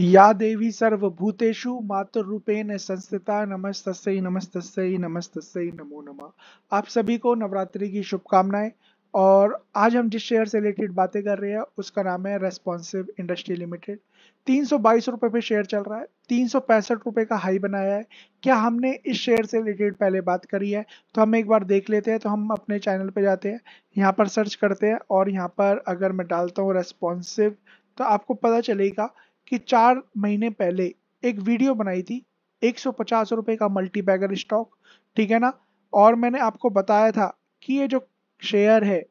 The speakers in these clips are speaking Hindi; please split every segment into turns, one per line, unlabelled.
या देवी सर्वभूतेषु मातृरूपेण संस्थिता नमस्तस्यै नमस्तस्यै नमस्तस्यै नमो नमः आप सभी को नवरात्रि की शुभकामनाएं और आज हम जिस शेयर से रिलेटेड बातें कर रहे हैं उसका नाम है रेस्पॉन्सिव इंडस्ट्री लिमिटेड तीन सौ बाईस रुपये पे शेयर चल रहा है तीन सौ पैंसठ रुपये का हाई बनाया है क्या हमने इस शेयर से रिलेटेड पहले बात करी है तो हम एक बार देख लेते हैं तो हम अपने चैनल पे जाते हैं यहाँ पर सर्च करते हैं और यहाँ पर अगर मैं डालता हूँ रेस्पॉन्सिव तो आपको पता चलेगा कि चार महीने पहले एक वीडियो बनाई थी एक सौ का मल्टी बैगर स्टॉक ठीक है ना और मैंने आपको बताया था कि ये जो शेयर है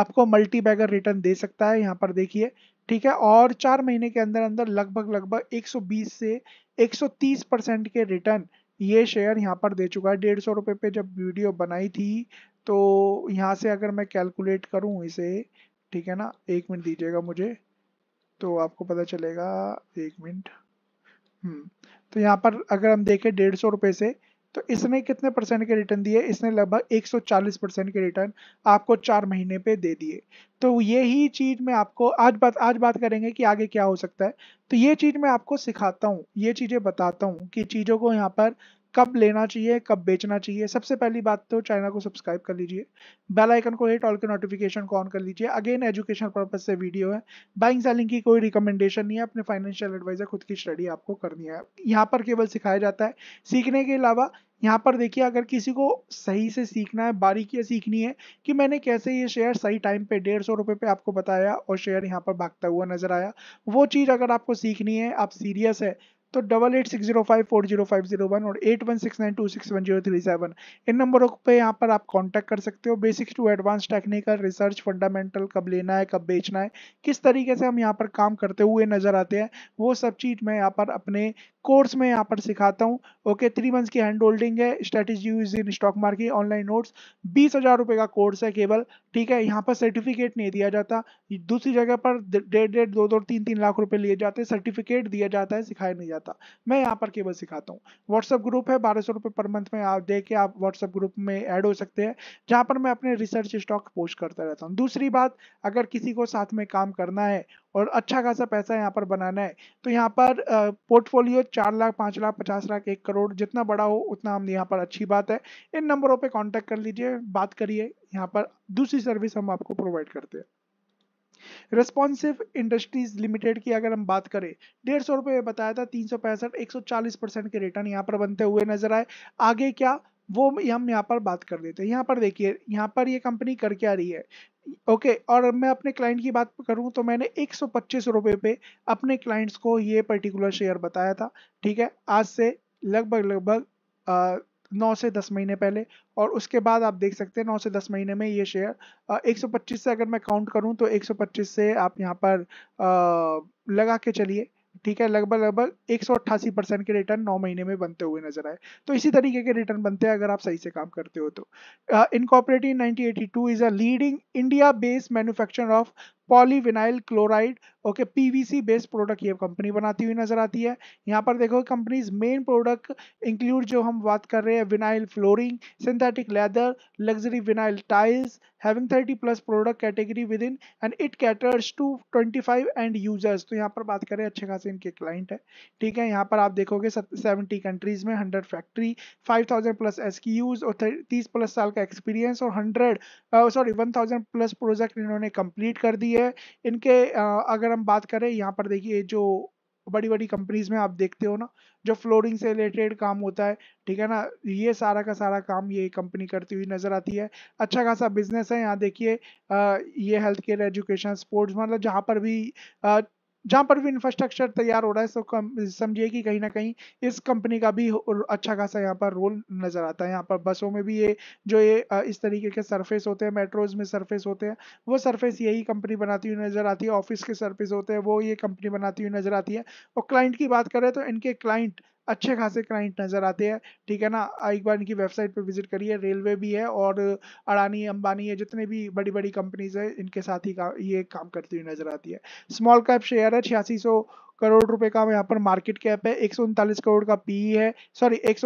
आपको मल्टी बैगर रिटर्न दे सकता है यहाँ पर देखिए ठीक है और चार महीने के अंदर अंदर लगभग लगभग 120 से 130 परसेंट के रिटर्न ये शेयर यहाँ पर दे चुका है डेढ़ सौ रुपये पे जब वीडियो बनाई थी तो यहाँ से अगर मैं कैलकुलेट करूँ इसे ठीक है ना एक मिनट दीजिएगा मुझे तो आपको पता चलेगा एक मिनट हम्म, तो यहाँ पर अगर हम देखें डेढ़ सौ रुपये से तो इसने कितने परसेंट के रिटर्न दिए इसने लगभग 140 परसेंट के रिटर्न आपको चार महीने पे दे दिए तो ये ही चीज़ मैं आपको आज बात आज बात करेंगे कि आगे क्या हो सकता है तो ये चीज़ मैं आपको सिखाता हूँ ये चीज़ें बताता हूँ कि चीज़ों को यहाँ पर कब लेना चाहिए कब बेचना चाहिए सबसे पहली बात तो चैनल को सब्सक्राइब कर लीजिए बेल आइकन को हिट ऑल के नोटिफिकेशन को ऑन कर लीजिए अगेन एजुकेशन पर्पज से वीडियो है बाइंग सेलिंग की कोई रिकमेंडेशन नहीं है अपने फाइनेंशियल एडवाइजर खुद की स्टडी आपको करनी है यहाँ पर केवल सिखाया जाता है सीखने के अलावा यहाँ पर देखिए अगर किसी को सही से सीखना है बारीकियाँ सीखनी है कि मैंने कैसे ये शेयर सही टाइम पे डेढ़ सौ रुपये पे आपको बताया और शेयर यहाँ पर भागता हुआ नजर आया वो चीज़ अगर आपको सीखनी है आप सीरियस है तो double eight six zero five four zero five zero one और eight one six nine two six one zero three seven इन नंबरों पे यहाँ पर आप कांटेक्ट कर सकते हो basics to advance technical research fundamental कब लेना है कब बेचना है किस तरीके से हम यहाँ पर काम करते हुए नजर आते हैं वो सब चीज़ मैं यहाँ पर अपने कोर्स में यहाँ पर सिखाता हूँ ओके थ्री मंथ्स की हैंड होल्डिंग है strategy use in stock market online notes बीस हजार रुपये का कोर्स है केवल ठीक है यहाँ पर सर्टिफिकेट नहीं दिया जाता दूसरी जगह पर डेढ़ डेढ़ दो दो तीन तीन लाख रुपए लिए जाते हैं सर्टिफिकेट दिया जाता है सिखाया नहीं जाता मैं यहाँ पर केवल सिखाता हूँ व्हाट्सअप ग्रुप है बारह सौ पर मंथ में आप देख के आप व्हाट्सअप ग्रुप में ऐड हो सकते हैं जहाँ पर मैं अपने रिसर्च स्टॉक पोस्ट करता रहता हूँ दूसरी बात अगर किसी को साथ में काम करना है और अच्छा खासा पैसा यहाँ पर बनाना है तो यहाँ पर पोर्टफोलियो चार लाख पाँच लाख पचास लाख एक करोड़ जितना बड़ा हो उतना हम यहाँ पर अच्छी बात है इन नंबरों पे कांटेक्ट कर लीजिए बात करिए यहाँ पर दूसरी सर्विस हम आपको प्रोवाइड करते हैं रेस्पॉन्सिव इंडस्ट्रीज लिमिटेड की अगर हम बात करें डेढ़ सौ रुपये बताया था तीन सौ पैंसठ एक सौ चालीस परसेंट के रिटर्न यहाँ पर बनते हुए नजर आए आगे क्या वो हम यहाँ पर बात कर लेते हैं यहाँ पर देखिए यहाँ पर ये कंपनी कर क्या रही है ओके okay, और मैं अपने क्लाइंट की बात करूं तो मैंने एक सौ पे अपने क्लाइंट्स को ये पर्टिकुलर शेयर बताया था ठीक है आज से लगभग लगभग नौ से दस महीने पहले और उसके बाद आप देख सकते हैं नौ से दस महीने में ये शेयर 125 से अगर मैं काउंट करूं तो 125 से आप यहां पर आ, लगा के चलिए ठीक है लगभग लगभग एक परसेंट के रिटर्न नौ महीने में बनते हुए नजर आए तो इसी तरीके के रिटर्न बनते हैं अगर आप सही से काम करते हो तो इनकॉपरेटिव nineteen is a leading India based manufacture of polyvinyl chloride okay PVC based product ये कंपनी बनाती हुई नजर आती है यहाँ पर देखो कंपनीज मेन प्रोडक्ट इंक्लूड जो हम बात कर रहे हैं vinyl flooring synthetic leather luxury vinyl tiles having 30 plus product category with in and it caters to 25 end users तो यहाँ पर बात करें अच्छे खासे इनके क्लाइंट है ठीक है यहाँ पर आप देखोगे 70 कंट्रीज में 100 फैक्ट्री 5000 प्लस एस और 30 प्लस साल का एक्सपीरियंस और 100 सॉरी uh, 1000 प्लस प्रोजेक्ट इन्होंने कंप्लीट कर दिए है इनके अगर हम बात करें यहाँ पर देखिए जो बड़ी बड़ी कंपनीज में आप देखते हो ना जो फ्लोरिंग से रिलेटेड काम होता है ठीक है ना ये सारा का सारा काम ये कंपनी करती हुई नज़र आती है अच्छा खासा बिजनेस है यहाँ देखिए ये हेल्थ केयर एजुकेशन स्पोर्ट्स मतलब जहाँ पर भी जहां पर भी इंफ्रास्ट्रक्चर तैयार हो रहा है तो समझिए कि कहीं ना कहीं इस कंपनी का भी अच्छा खासा यहाँ पर रोल नजर आता है यहाँ पर बसों में भी ये जो ये इस तरीके के सरफेस होते हैं मेट्रोज में सरफेस होते हैं वो सरफेस यही कंपनी बनाती हुई नजर आती है ऑफिस के सरफेस होते हैं वो ये कंपनी बनाती हुई नजर आती है और क्लाइंट की बात करें तो इनके क्लाइंट अच्छे खासे क्लाइंट नज़र आते हैं ठीक है ना एक बार इनकी वेबसाइट पर विजिट करिए रेलवे भी है और अडानी अंबानी है जितने भी बड़ी बड़ी कंपनीज है इनके साथ ही का, ये काम करती हुई नज़र आती है स्मॉल कैप शेयर है छियासी करोड़ रुपए का यहाँ पर मार्केट कैप है एक करोड़ का पी e है सॉरी एक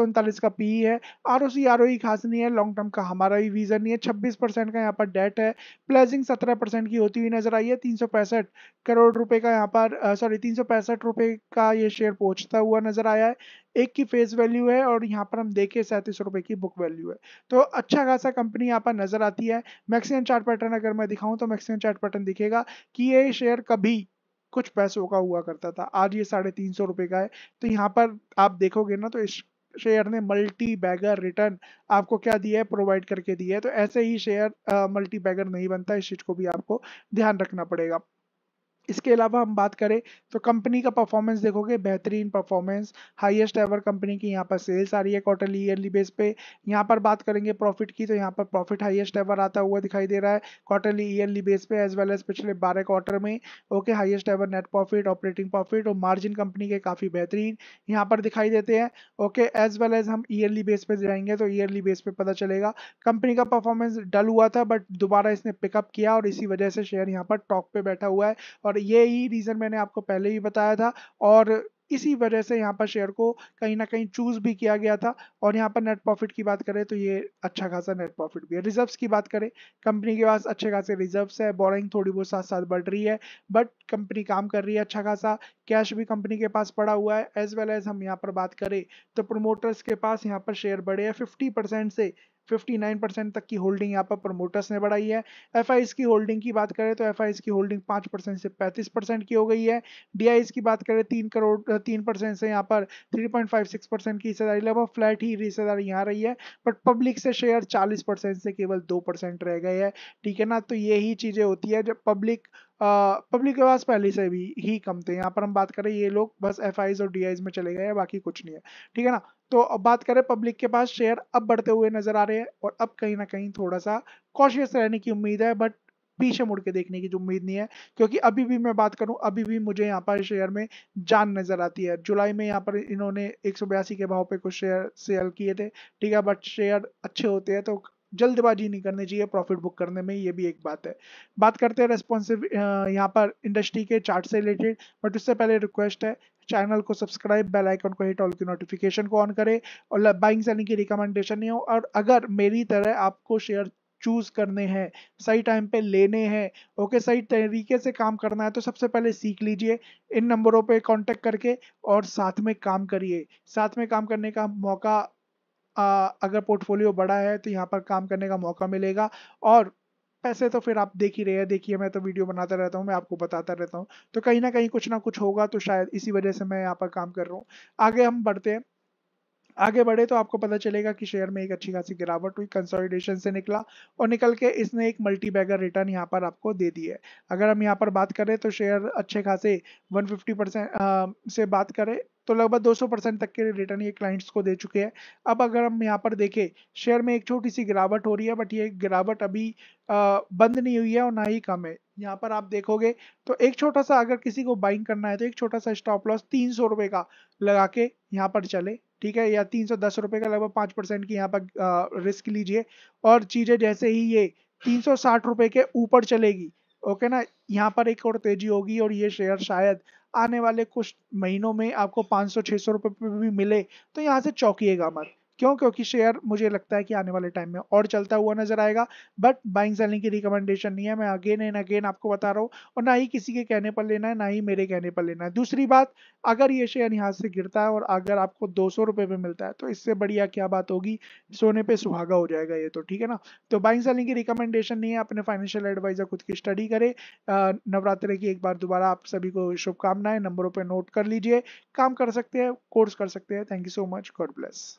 का पी e है R O C R O खास नहीं है लॉन्ग टर्म का हमारा भी वीजन नहीं है छब्बीस परसेंट का यहाँ पर डेट है प्लेजिंग सत्रह परसेंट की होती हुई नजर आई है तीन सौ पैंसठ करोड़ रुपए का यहाँ पर सॉरी तीन सौ पैंसठ रुपए का ये शेयर पहुंचता हुआ नजर आया है एक की फेस वैल्यू है और यहाँ पर हम देखें सैंतीस रुपए की बुक वैल्यू है तो अच्छा खासा कंपनी यहाँ पर नजर आती है मैक्सिमम चार्ट पैटर्न अगर मैं दिखाऊं तो मैक्सिमम चार्ट पैटर्न दिखेगा कि ये शेयर कभी कुछ पैसों का हुआ करता था आज ये साढ़े तीन सौ रुपए का है तो यहाँ पर आप देखोगे ना तो इस शेयर ने मल्टी बैगर रिटर्न आपको क्या दिया है प्रोवाइड करके दिया है तो ऐसे ही शेयर मल्टी बैगर नहीं बनता इस चीज़ को भी आपको ध्यान रखना पड़ेगा इसके अलावा हम बात करें तो कंपनी का परफॉर्मेंस देखोगे बेहतरीन परफॉर्मेंस हाईएस्ट एवर कंपनी की यहाँ पर सेल्स आ रही है क्वार्टरली ईयरली बेस पे यहाँ पर बात करेंगे प्रॉफिट की तो यहाँ पर प्रॉफिट हाईएस्ट एवर आता हुआ दिखाई दे रहा है क्वार्टरली ईयरली बेस पे एज वेल एज पिछले बारह क्वार्टर में okay highest ever net profit operating profit और मार्जिन कंपनी के काफ़ी बेहतरीन यहाँ पर दिखाई देते हैं ओके एज वेल एज हम ईयरली बेस पर जाएंगे तो ईयरली बेस पर पता चलेगा कंपनी का परफॉर्मेंस डल हुआ था बट दोबारा इसने पिकअप किया और इसी वजह से शेयर यहाँ पर टॉप पर बैठा हुआ है और और ये ही रीज़न मैंने आपको पहले ही बताया था और इसी वजह से यहाँ पर शेयर को कहीं ना कहीं चूज भी किया गया था और यहाँ पर नेट प्रॉफिट की बात करें तो ये अच्छा खासा नेट प्रॉफिट भी है रिजर्व्स की बात करें कंपनी के पास अच्छे खासे रिजर्व्स है बोरिंग थोड़ी बहुत साथ साथ बढ़ रही है बट कंपनी काम कर रही है अच्छा खासा कैश भी कंपनी के पास पड़ा हुआ है एज वेल एज हम यहाँ पर बात करें तो प्रोमोटर्स के पास यहाँ पर शेयर बढ़े हैं फिफ्टी से 59% तक की होल्डिंग यहाँ पर प्रमोटर्स ने बढ़ाई है एफ की होल्डिंग की बात करें तो एफ की होल्डिंग 5% से 35% की हो गई है डी की बात करें तीन करोड़ तीन परसेंट से यहाँ पर 3.56% की हिस्सेदारी लगभग फ्लैट ही हिस्सेदारी यहाँ रही है बट पब्लिक से शेयर 40% से केवल 2% रह गए हैं ठीक है ना तो यही चीज़ें होती है जब पब्लिक पब्लिक के पास पहले से भी ही कम थे यहाँ पर हम बात करें ये लोग बस एफ और डी में चले गए बाकी कुछ नहीं है ठीक है ना तो अब बात करें पब्लिक के पास शेयर अब बढ़ते हुए नजर आ रहे हैं और अब कहीं ना कहीं थोड़ा सा कॉशियस रहने की उम्मीद है बट पीछे मुड़ के देखने की उम्मीद नहीं है क्योंकि अभी भी मैं बात करूं अभी भी मुझे यहाँ पर शेयर में जान नजर आती है जुलाई में यहाँ पर इन्होंने एक के भाव पे कुछ शेयर सेल किए थे ठीक है बट शेयर अच्छे होते हैं तो जल्दबाजी नहीं करनी चाहिए प्रॉफिट बुक करने में ये भी एक बात है बात करते हैं रेस्पॉन्सिव यहाँ पर इंडस्ट्री के चार्ट से रिलेटेड बट उससे पहले रिक्वेस्ट है चैनल को सब्सक्राइब बेल आइकन को हिट ऑल की नोटिफिकेशन को ऑन करें और बाइंग सेलिंग की रिकमेंडेशन नहीं हो और अगर मेरी तरह आपको शेयर चूज करने हैं सही टाइम पे लेने हैं ओके सही तरीके से काम करना है तो सबसे पहले सीख लीजिए इन नंबरों पे कांटेक्ट करके और साथ में काम करिए साथ में काम करने का मौका आ, अगर पोर्टफोलियो बड़ा है तो यहाँ पर काम करने का मौका मिलेगा और पैसे तो फिर आप देख ही रहे हैं देखिए मैं तो वीडियो बनाता रहता हूँ मैं आपको बताता रहता हूँ तो कहीं ना कहीं कुछ ना कुछ होगा तो शायद इसी वजह से मैं यहाँ पर काम कर रहा हूँ आगे हम बढ़ते हैं आगे बढ़े तो आपको पता चलेगा कि शेयर में एक अच्छी खासी गिरावट हुई कंसोलिडेशन से निकला और निकल के इसने एक मल्टी बैगर रिटर्न यहाँ पर आपको दे दी है अगर हम यहाँ पर बात करें तो शेयर अच्छे खासे 150 परसेंट से बात करें तो लगभग 200 परसेंट तक के रिटर्न ये क्लाइंट्स को दे चुके हैं अब अगर हम यहाँ पर देखें शेयर में एक छोटी सी गिरावट हो रही है बट ये गिरावट अभी आ, बंद नहीं हुई है और ना ही कम है यहाँ पर आप देखोगे तो एक छोटा सा अगर किसी को बाइंग करना है तो एक छोटा सा स्टॉप लॉस तीन सौ रुपए का लगा के यहाँ पर चले ठीक है या तीन सौ दस रुपये का लगभग पांच परसेंट की यहाँ पर रिस्क लीजिए और चीज़ें जैसे ही ये तीन सौ साठ रुपए के ऊपर चलेगी ओके ना यहाँ पर एक और तेजी होगी और ये शेयर शायद आने वाले कुछ महीनों में आपको पाँच सौ छह सौ रुपए भी मिले तो यहाँ से चौकीयेगा मत क्यों क्योंकि शेयर मुझे लगता है कि आने वाले टाइम में और चलता हुआ नजर आएगा बट बाइंग सेलिंग की रिकमेंडेशन नहीं है मैं अगेन एंड अगेन आपको बता रहा हूँ और ना ही किसी के कहने पर लेना है ना ही मेरे कहने पर लेना है दूसरी बात अगर ये शेयर यहाँ से गिरता है और अगर आपको दो सौ रुपये में मिलता है तो इससे बढ़िया क्या बात होगी सोने पर सुहागा हो जाएगा ये तो ठीक है ना तो बाइंग सेलिंग की रिकमेंडेशन नहीं है अपने फाइनेंशियल एडवाइजर खुद की स्टडी करे नवरात्रि की एक बार दोबारा आप सभी को शुभकामनाएं नंबरों पर नोट कर लीजिए काम कर सकते हैं कोर्स कर सकते हैं thank you so much God bless